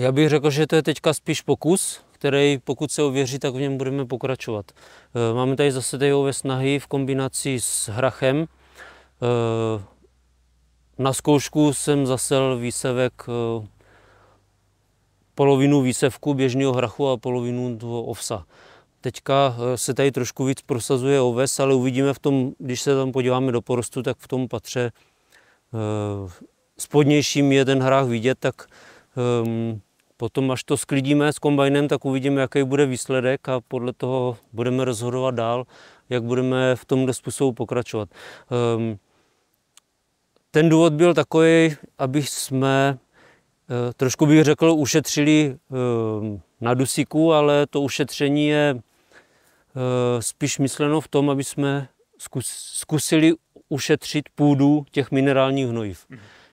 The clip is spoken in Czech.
Já bych řekl, že to je teďka spíš pokus, který pokud se ověří, tak v něm budeme pokračovat. Eh, máme tady zase tejové snahy v kombinaci s hrachem. Eh, na zkoušku jsem zasel výsevek eh, polovinu výsevku běžného hrachu a polovinu toho ovsa. Teďka se tady trošku víc prosazuje oves, ale uvidíme v tom, když se tam podíváme do porostu, tak v tom patře spodnějším je ten hrách vidět, tak ehm, Potom, až to sklidíme s kombajnem, tak uvidíme, jaký bude výsledek a podle toho budeme rozhodovat dál, jak budeme v tomto způsobu pokračovat. Ehm, ten důvod byl takový, aby jsme eh, trošku bych řekl, ušetřili ehm, na dusíku, ale to ušetření je eh, spíš myšleno v tom, aby jsme zkusili ušetřit půdu těch minerálních hnojiv. Mhm.